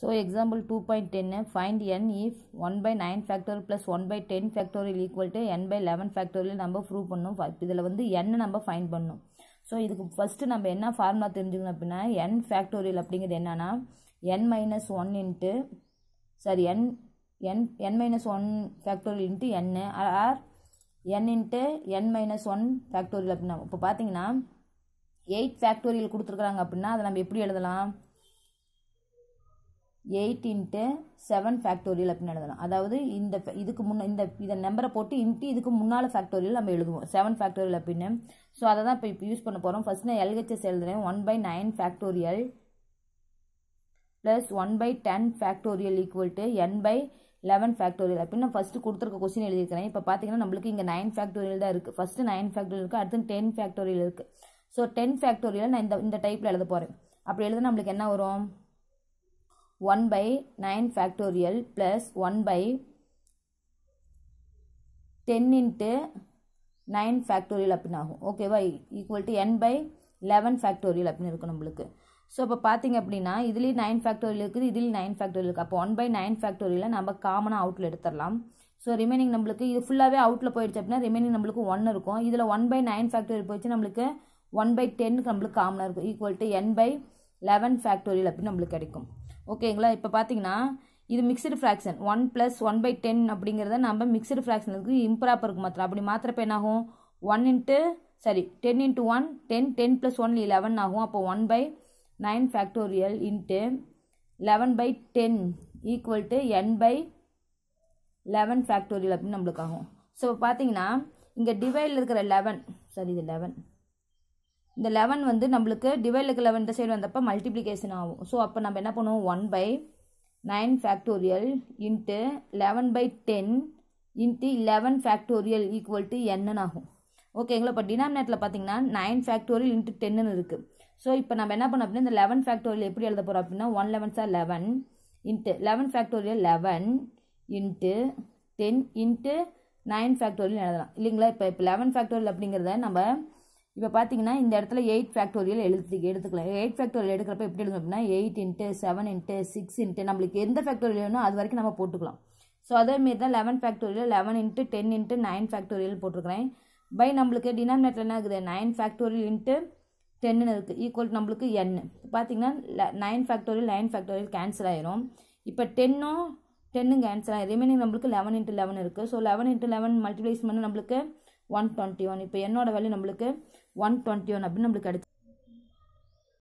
So example 2.10 find n if 1 by 9 factorial plus 1 by 10 factorial equal to n by 11 factorial நம்ம prove பண்ணும் இதில் வந்து n நம்ம find பண்ணும் So இதுக்கு first நம்ம என்ன formula தெரிஞ்சுக்கணும் அப்பினா n factorial அப்படிங்கிறது என்னானா n minus 1 into sorry n n minus 1 factorial into n or n into n minus one factorial அப்படின்னா இப்போ பார்த்தீங்கன்னா 8 factorial குடுத்திருக்கிறாங்க அப்படின்னா அதை நாம் எப்படி எடுதலாம் எயிட் இன்ட்டு செவன் ஃபேக்டோரியல் அப்படின்னு எழுதலாம் அதாவது இந்த இதுக்கு முன்னே இந்த இதை நம்பரை போட்டு இன்ட்டு இதுக்கு முன்னால் ஃபேக்டோரியல் நம்ம எழுதுவோம் செவன் ஃபேக்டோரியல் அப்படின்னு ஸோ அதை தான் இப்போ இப்போ யூஸ் பண்ண போகிறோம் ஃபஸ்ட் நான் எல்ஹெச்எஸ் எழுதுறேன் one by nine factorial plus one by ten factorial equal to n by eleven factorial அப்படின்னு நான் ஃபஸ்ட்டு கொடுத்துருக்க கொஸ்டின் எழுதியிருக்கிறேன் இப்போ பார்த்தீங்கன்னா நம்மளுக்கு இங்கே நைன் ஃபேக்டோரியல் தான் இருக்குது ஃபஸ்ட்டு நைன் ஃபேக்டோரியல் இருக்குது அடுத்து டென் ஃபேக்டோரியல் இருக்குது ஸோ டென் ஃபேக்டோரியல் நான் இந்த இந்த டைப்பில் எழுத போகிறேன் அப்படி எழுத நம்மளுக்கு என்ன வரும் one by 9 factorial plus one by 10 into 9 factorial அப்படின்னு ஆகும் ஓகேவா equal to n by eleven factorial அப்படின்னு இருக்கும் நம்மளுக்கு ஸோ அப்போ பார்த்திங்க அப்படின்னா இதுலேயும் நைன் ஃபேக்டோரியல் இருக்குது இதில் நைன் ஃபேக்டோரியல் இருக்குது அப்போ ஒன் பை நைன் ஃபேக்டோரியலில் நம்ம காமனாக அவுட்டில் எடுத்துடலாம் ஸோ ரிமைனிங் நம்மளுக்கு இது ஃபுல்லாகவே அவுட்டில் போயிடுச்சு அப்படின்னா ரிமைனிங் நம்மளுக்கு ஒன் இருக்கும் இதில் ஒன் பை நைன் ஃபேக்டோரியல் போயிடுச்சு நம்மளுக்கு ஒன் பை டென்னுக்கு நம்மளுக்கு காமனாக இருக்கும் equal to n by eleven factorial அப்படின்னு நம்மளுக்கு கிடைக்கும் ஓகேங்களா இப்போ பார்த்தீங்கன்னா இது mixed fraction one plus one by ten அப்படிங்கிறத நம்ம மிக்சடு ஃப்ராக்ஷனுக்கு இம்ப்ராப்பருக்கு மாத்திரம் அப்படி மாத்திரப்ப என்னாகும் one into sorry ten into one ten ten plus one eleven ஆகும் அப்போ one by nine factorial into eleven by ten equal to n by eleven factorial அப்படின்னு நம்மளுக்கு ஆகும் ஸோ பார்த்தீங்கன்னா இங்கே டிவைடில் இருக்கிற லெவன் சாரி இது லெவன் இந்த லெவன் வந்து நம்மளுக்கு டிவைடுக்கு லெவன் இந்த சைடு வந்தப்போ மல்டிப்ளிகேஷன் ஆகும் ஸோ அப்போ நம்ம என்ன பண்ணுவோம் one by nine factorial into eleven by ten into eleven factorial equal to என்னன்னு ஆகும் ஓகேங்களா இப்போ டினாமினேட்ல பார்த்தீங்கன்னா நைன் ஃபேக்டோரியல் இன்ட்டு டென்னு இருக்குது ஸோ இப்போ நம்ம என்ன பண்ணோம் அப்படின்னா இந்த லெவன் ஃபேக்டோரியல் எப்படி எழுத போகிறோம் அப்படின்னா one eleven eleven into eleven factorial eleven into ten into nine factorial எழுதலாம் இல்லைங்களா இப்போ இப்போ லெவன் ஃபேக்டோரியல் அப்படிங்கிறத நம்ம இப்போ பார்த்தீங்கன்னா இந்த இடத்துல எயிட் ஃபேக்டோரியல் எழுத்து எடுத்துக்கலாம் எயிட் ஃபேக்டோரியல் எடுக்கிறப்ப எப்படி எழுதும் அப்படின்னா eight into seven into six into நம்மளுக்கு எந்த ஃபேக்டோரியல் வேணும் அது வரைக்கும் நம்ம போட்டுக்கலாம் ஸோ அதேமாரி தான் eleven factorial eleven into ten into nine factorial போட்டிருக்கிறேன் பை நம்மளுக்கு டினாமினேட்டர் என்ன ஆகுது நைன் ஃபேக்டோரியல் இன்ட்டு டென்னு இருக்குது ஈக்குவல் நம்மளுக்கு என் பார்த்தீங்கன்னா nine factorial nine factorial cancel ஆயிரும் இப்போ டென்னும் டென்னு கேன்சல் ஆகிடும் ரிமைனிங் நம்மளுக்கு லெவன் இன்ட்டு லெவன் இருக்குது so eleven into eleven multiplies பண்ணி நம்மளுக்கு ஒன் டுவெண்ட்டி ஒன் இப்போ என்னோடய வேல்யூ நம்மளுக்கு ஒன் டுவெண்ட்டி ஒன் அப்படின்னு நம்மளுக்கு கிடச்சி